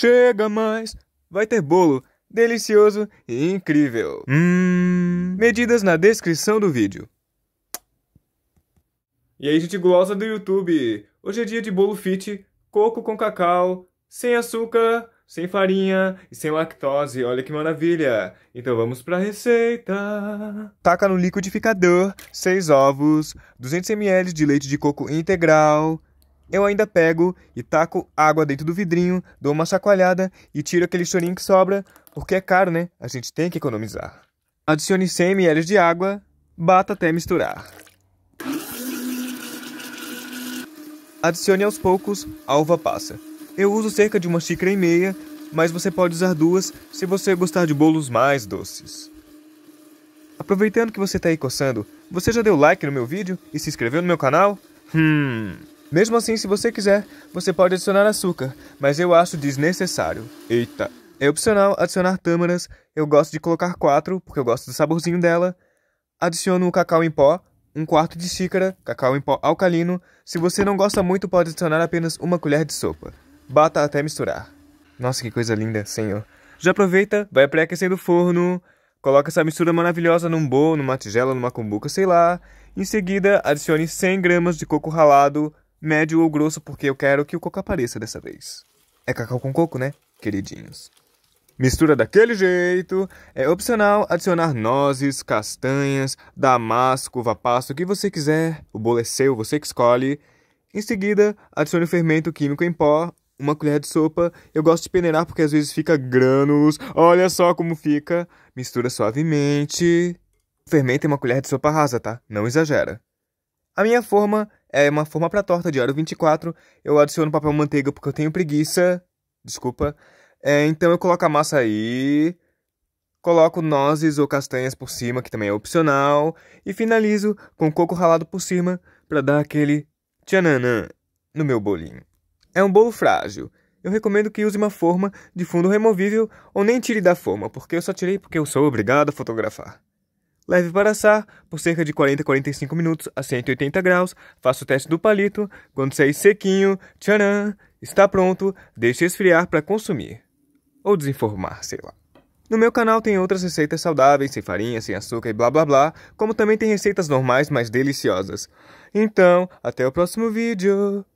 Chega mais! Vai ter bolo, delicioso e incrível. Hum... Medidas na descrição do vídeo. E aí, gente gulosa do YouTube! Hoje é dia de bolo fit, coco com cacau, sem açúcar, sem farinha e sem lactose. Olha que maravilha! Então vamos para a receita. Taca no liquidificador 6 ovos, 200 ml de leite de coco integral, eu ainda pego e taco água dentro do vidrinho, dou uma chacoalhada e tiro aquele chorinho que sobra, porque é caro, né? A gente tem que economizar. Adicione 100 ml de água, bata até misturar. Adicione aos poucos a uva passa. Eu uso cerca de uma xícara e meia, mas você pode usar duas se você gostar de bolos mais doces. Aproveitando que você está aí coçando, você já deu like no meu vídeo e se inscreveu no meu canal? Hum. Mesmo assim, se você quiser, você pode adicionar açúcar, mas eu acho desnecessário. Eita! É opcional adicionar tâmaras, eu gosto de colocar quatro, porque eu gosto do saborzinho dela. Adiciono o cacau em pó, um quarto de xícara, cacau em pó alcalino. Se você não gosta muito, pode adicionar apenas uma colher de sopa. Bata até misturar. Nossa, que coisa linda, senhor. Já aproveita, vai pré-aquecendo o forno, coloca essa mistura maravilhosa num bowl, numa tigela, numa cumbuca, sei lá. Em seguida, adicione 100 gramas de coco ralado, médio ou grosso, porque eu quero que o coco apareça dessa vez. É cacau com coco, né, queridinhos? Mistura daquele jeito. É opcional adicionar nozes, castanhas, damasco, vapasso, o que você quiser. O bolo é seu, você que escolhe. Em seguida, adicione o fermento químico em pó, uma colher de sopa. Eu gosto de peneirar porque às vezes fica grânulos. Olha só como fica. Mistura suavemente. Fermento em uma colher de sopa rasa, tá? Não exagera. A minha forma é uma forma para torta de aro 24. Eu adiciono papel manteiga porque eu tenho preguiça. Desculpa. É, então eu coloco a massa aí. Coloco nozes ou castanhas por cima, que também é opcional. E finalizo com coco ralado por cima para dar aquele tchananã no meu bolinho. É um bolo frágil. Eu recomendo que use uma forma de fundo removível ou nem tire da forma, porque eu só tirei porque eu sou obrigado a fotografar. Leve para assar por cerca de 40 a 45 minutos a 180 graus. Faça o teste do palito. Quando sair sequinho, tcharam, está pronto. Deixe esfriar para consumir. Ou desinformar, sei lá. No meu canal tem outras receitas saudáveis, sem farinha, sem açúcar e blá blá blá, como também tem receitas normais mais deliciosas. Então, até o próximo vídeo!